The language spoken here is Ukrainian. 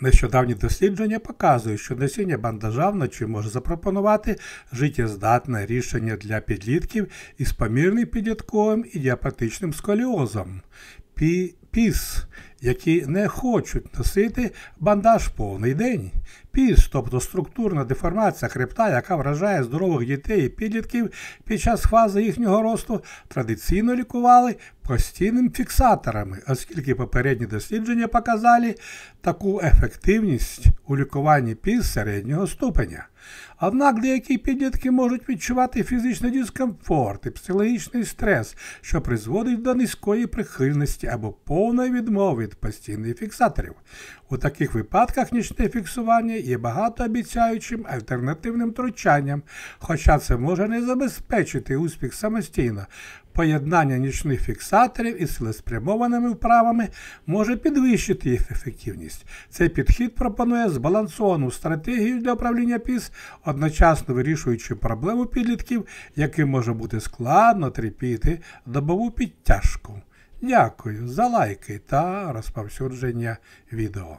Нещодавні дослідження показують, що носіння бандажа вночі може запропонувати життєздатне рішення для підлітків із помірним підлітковим і діапатичним сколіозом. Піс які не хочуть носити бандаж повний день. Піс, тобто структурна деформація хребта, яка вражає здорових дітей і підлітків під час фази їхнього росту, традиційно лікували постійними фіксаторами, оскільки попередні дослідження показали таку ефективність у лікуванні піс середнього ступеня. Однак деякі підлітки можуть відчувати фізичний дискомфорт і психологічний стрес, що призводить до низької прихильності або повної відмови від постійних фіксаторів. У таких випадках нічне фіксування є багатообіцяючим альтернативним втручанням, хоча це може не забезпечити успіх самостійно. Поєднання нічних фіксаторів із цілеспрямованими вправами може підвищити їх ефективність. Цей підхід пропонує збалансовану стратегію для управління ПІС, одночасно вирішуючи проблему підлітків, яким може бути складно тріпіти добову підтяжку. Дякую за лайки та розповсюдження відео.